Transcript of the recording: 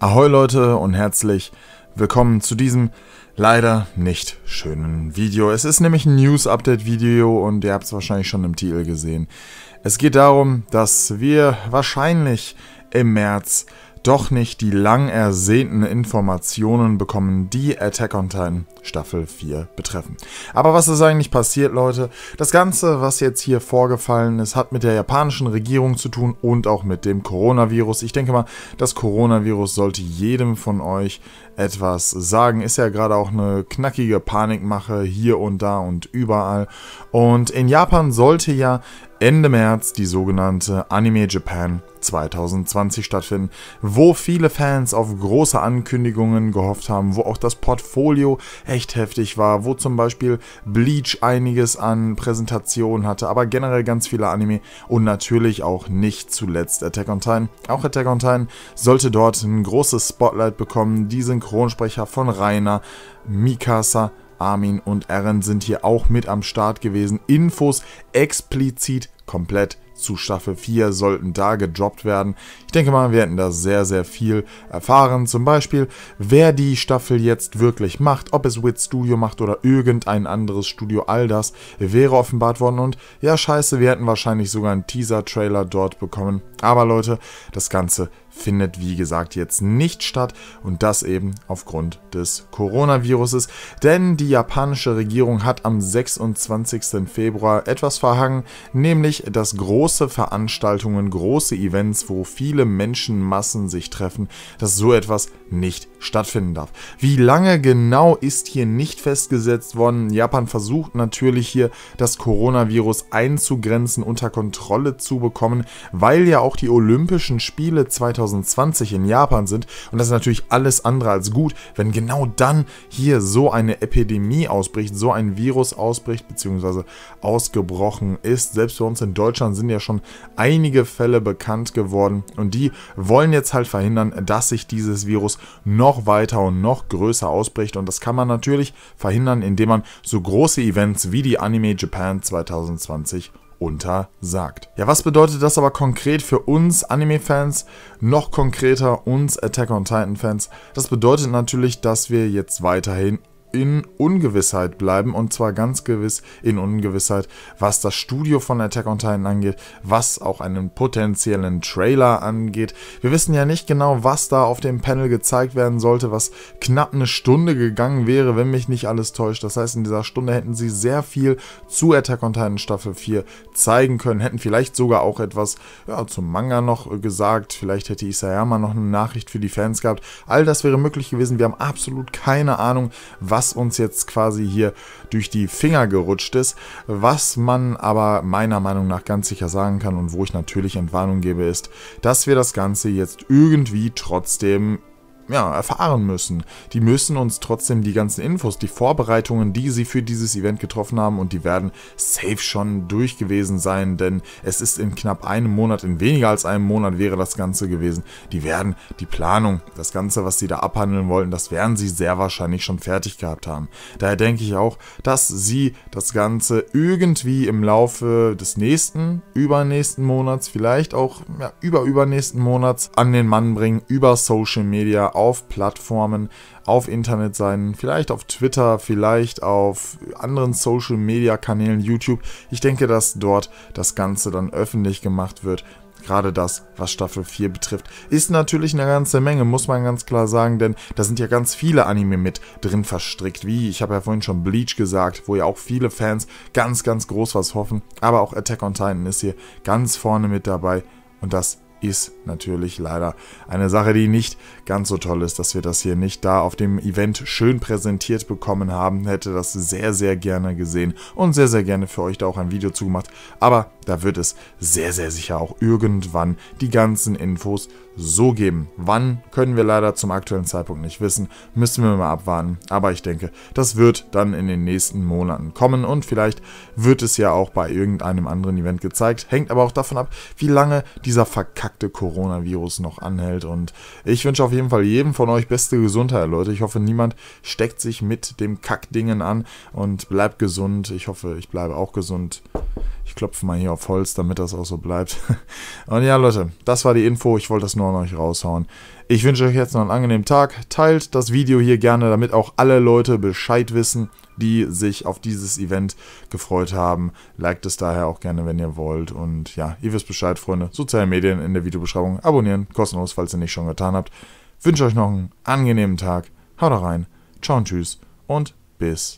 Ahoi Leute und herzlich willkommen zu diesem leider nicht schönen Video. Es ist nämlich ein News-Update-Video und ihr habt es wahrscheinlich schon im Titel gesehen. Es geht darum, dass wir wahrscheinlich im März doch nicht die lang ersehnten Informationen bekommen, die Attack on Titan Staffel 4 betreffen. Aber was ist eigentlich passiert, Leute? Das Ganze, was jetzt hier vorgefallen ist, hat mit der japanischen Regierung zu tun und auch mit dem Coronavirus. Ich denke mal, das Coronavirus sollte jedem von euch etwas sagen. Ist ja gerade auch eine knackige Panikmache hier und da und überall. Und in Japan sollte ja Ende März die sogenannte Anime Japan 2020 stattfinden, wo viele Fans auf große Ankündigungen gehofft haben, wo auch das Portfolio echt heftig war, wo zum Beispiel Bleach einiges an Präsentationen hatte, aber generell ganz viele Anime und natürlich auch nicht zuletzt Attack on Titan. Auch Attack on Titan sollte dort ein großes Spotlight bekommen, die Synchronsprecher von Rainer, Mikasa Armin und Aaron sind hier auch mit am Start gewesen. Infos explizit komplett zu Staffel 4 sollten da gedroppt werden. Ich denke mal, wir hätten da sehr, sehr viel erfahren. Zum Beispiel, wer die Staffel jetzt wirklich macht, ob es Wit Studio macht oder irgendein anderes Studio, all das wäre offenbart worden. Und ja, scheiße, wir hätten wahrscheinlich sogar einen Teaser-Trailer dort bekommen. Aber Leute, das Ganze findet wie gesagt jetzt nicht statt und das eben aufgrund des Coronaviruses. Denn die japanische Regierung hat am 26. Februar etwas verhangen, nämlich wichtig, dass große Veranstaltungen, große Events, wo viele Menschenmassen sich treffen, dass so etwas nicht stattfinden darf. Wie lange genau ist hier nicht festgesetzt worden. Japan versucht natürlich hier das Coronavirus einzugrenzen, unter Kontrolle zu bekommen, weil ja auch die Olympischen Spiele 2020 in Japan sind. Und das ist natürlich alles andere als gut, wenn genau dann hier so eine Epidemie ausbricht, so ein Virus ausbricht beziehungsweise ausgebrochen ist. Selbst bei uns in in Deutschland sind ja schon einige Fälle bekannt geworden und die wollen jetzt halt verhindern, dass sich dieses Virus noch weiter und noch größer ausbricht und das kann man natürlich verhindern, indem man so große Events wie die Anime Japan 2020 untersagt. Ja, was bedeutet das aber konkret für uns Anime-Fans? Noch konkreter uns Attack on Titan-Fans. Das bedeutet natürlich, dass wir jetzt weiterhin in Ungewissheit bleiben und zwar ganz gewiss in Ungewissheit, was das Studio von Attack on Titan angeht, was auch einen potenziellen Trailer angeht. Wir wissen ja nicht genau, was da auf dem Panel gezeigt werden sollte, was knapp eine Stunde gegangen wäre, wenn mich nicht alles täuscht. Das heißt, in dieser Stunde hätten sie sehr viel zu Attack on Titan Staffel 4 zeigen können, hätten vielleicht sogar auch etwas ja, zum Manga noch gesagt, vielleicht hätte Isayama noch eine Nachricht für die Fans gehabt. All das wäre möglich gewesen. Wir haben absolut keine Ahnung, was was uns jetzt quasi hier durch die Finger gerutscht ist. Was man aber meiner Meinung nach ganz sicher sagen kann und wo ich natürlich Entwarnung gebe, ist, dass wir das Ganze jetzt irgendwie trotzdem ja, erfahren müssen. Die müssen uns trotzdem die ganzen Infos, die Vorbereitungen, die sie für dieses Event getroffen haben und die werden safe schon durch gewesen sein, denn es ist in knapp einem Monat, in weniger als einem Monat wäre das Ganze gewesen. Die werden die Planung, das Ganze, was sie da abhandeln wollten, das werden sie sehr wahrscheinlich schon fertig gehabt haben. Daher denke ich auch, dass sie das Ganze irgendwie im Laufe des nächsten, übernächsten Monats, vielleicht auch ja, über Monats an den Mann bringen, über Social Media, auf Plattformen, auf Internetseiten, vielleicht auf Twitter, vielleicht auf anderen Social-Media-Kanälen, YouTube. Ich denke, dass dort das Ganze dann öffentlich gemacht wird. Gerade das, was Staffel 4 betrifft, ist natürlich eine ganze Menge, muss man ganz klar sagen, denn da sind ja ganz viele Anime mit drin verstrickt, wie ich habe ja vorhin schon Bleach gesagt, wo ja auch viele Fans ganz, ganz groß was hoffen, aber auch Attack on Titan ist hier ganz vorne mit dabei und das ist natürlich leider eine Sache, die nicht ganz so toll ist, dass wir das hier nicht da auf dem Event schön präsentiert bekommen haben. Hätte das sehr, sehr gerne gesehen und sehr, sehr gerne für euch da auch ein Video zugemacht. Aber da wird es sehr, sehr sicher auch irgendwann die ganzen Infos so geben. Wann können wir leider zum aktuellen Zeitpunkt nicht wissen, müssen wir mal abwarten. Aber ich denke, das wird dann in den nächsten Monaten kommen und vielleicht wird es ja auch bei irgendeinem anderen Event gezeigt. Hängt aber auch davon ab, wie lange dieser verkackte Coronavirus noch anhält. Und ich wünsche auf jeden Fall jedem von euch beste Gesundheit, Leute. Ich hoffe, niemand steckt sich mit dem Kackdingen an und bleibt gesund. Ich hoffe, ich bleibe auch gesund. Ich klopfe mal hier auf Holz, damit das auch so bleibt. Und ja, Leute, das war die Info. Ich wollte das nur an euch raushauen. Ich wünsche euch jetzt noch einen angenehmen Tag. Teilt das Video hier gerne, damit auch alle Leute Bescheid wissen, die sich auf dieses Event gefreut haben. Liked es daher auch gerne, wenn ihr wollt. Und ja, ihr wisst Bescheid, Freunde. Soziale Medien in der Videobeschreibung. Abonnieren, kostenlos, falls ihr nicht schon getan habt. Ich Wünsche euch noch einen angenehmen Tag. Haut rein. Ciao und tschüss und bis